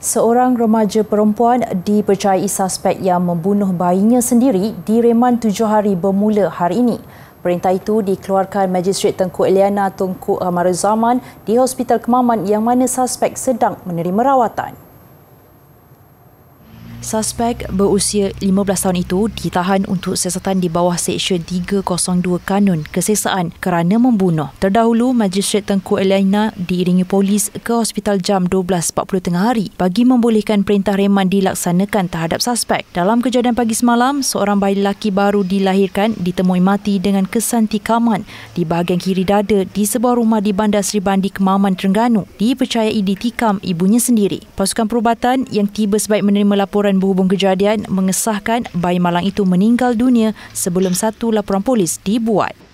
Seorang remaja perempuan dipercayai suspek yang membunuh bayinya sendiri direman tujuh hari bermula hari ini. Perintah itu dikeluarkan majistret Tengku Eliana Tengku Amaruzaman di Hospital Kemaman yang mana suspek sedang menerima rawatan. Suspek berusia 15 tahun itu ditahan untuk siasatan di bawah Seksyen 302 Kanun Kesesaan kerana membunuh. Terdahulu, Majistret Tengku Elena diiringi polis ke hospital jam 12.40 tengah hari bagi membolehkan perintah reman dilaksanakan terhadap suspek. Dalam kejadian pagi semalam, seorang bayi lelaki baru dilahirkan ditemui mati dengan kesan tikaman di bahagian kiri dada di sebuah rumah di Bandar Seri Bandi Kemaman, Terengganu dipercayai ditikam ibunya sendiri. Pasukan perubatan yang tiba sebaik menerima laporan laporan berhubung kejadian mengesahkan bayi malang itu meninggal dunia sebelum satu laporan polis dibuat.